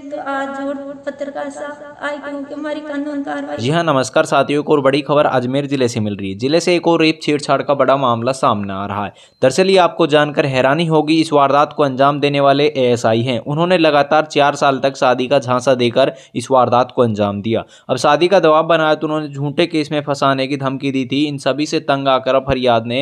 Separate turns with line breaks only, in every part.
तो जी हाँ नमस्कार साथियों एक और बड़ी खबर अजमेर जिले से मिल रही है जिले से एक और रेप छेड़छाड़ का बड़ा मामला सामने आ रहा है दरअसल ये आपको जानकर हैरानी होगी इस वारदात को अंजाम देने वाले एएसआई हैं उन्होंने लगातार चार साल तक शादी का झांसा देकर इस वारदात को अंजाम दिया अब शादी का दबाव बनाया तो उन्होंने झूठे केस में फंसाने की धमकी दी थी इन सभी से तंग आकर अब हरियाद ने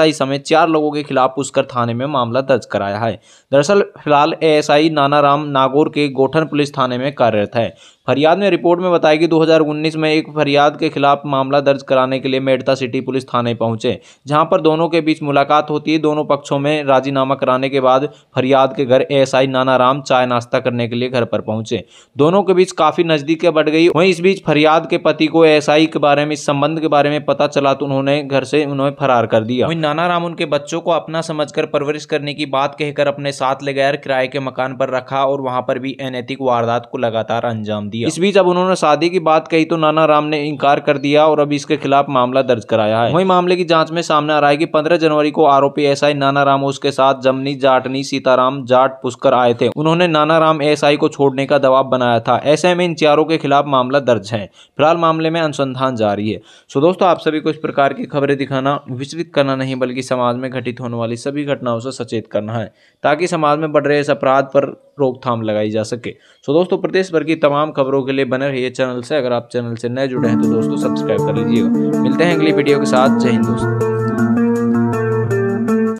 आई समेत चार लोगों के खिलाफ पुष्कर थाने में मामला दर्ज कराया है दरअसल फिलहाल नाना नानाराम नागौर के गोट कोठन पुलिस थाने में कार्यरत है फरियाद में रिपोर्ट में बताया कि 2019 में एक फरियाद के खिलाफ मामला दर्ज कराने के लिए मेडता सिटी पुलिस थाने पहुंचे जहां पर दोनों के बीच मुलाकात होती है दोनों पक्षों में राजीनामा कराने के बाद फरियाद के घर एएसआई नानाराम चाय नाश्ता करने के लिए घर पर पहुंचे दोनों के बीच काफी नजदीकें बढ़ गई वहीं इस बीच फरियाद के पति को एएसआई के बारे में इस संबंध के बारे में पता चला तो उन्होंने घर से उन्होंने फरार कर दिया वहीं नानाराम उनके बच्चों को अपना समझ परवरिश करने की बात कहकर अपने साथ ले गया किराए के मकान पर रखा और वहां पर भी अनैतिक वारदात को लगातार अंजाम दिया इस बीच अब उन्होंने शादी की बात कही तो नाना राम ने इनकार कर दिया और अभी इसके खिलाफ मामला दर्ज कराया है वही मामले की जाँच में सामने आ रहा है की पंद्रह जनवरी को आरोपी एस नाना राम उसके साथ जमनी जाटनी सीताराम जाट पुष्कर आए थे उन्होंने नाना राम एस को छोड़ने का दबाव बनाया था ऐसे में इन चारों के खिलाफ मामला दर्ज है फिलहाल मामले में अनुसंधान जारी है सो दोस्तों आप सभी को इस प्रकार की खबरें दिखाना विचलित करना नहीं बल्कि समाज में घटित होने वाली सभी घटनाओं से सचेत करना है ताकि समाज में बढ़ रहे इस अपराध पर रोकथाम लगाई जा सके सो दोस्तों प्रदेश भर की तमाम खबरों के लिए बने रहिए चैनल से अगर आप चैनल से नए जुड़े हैं तो दोस्तों सब्सक्राइब कर लीजिएगा मिलते हैं अगली वीडियो के साथ जय हिंद दोस्तों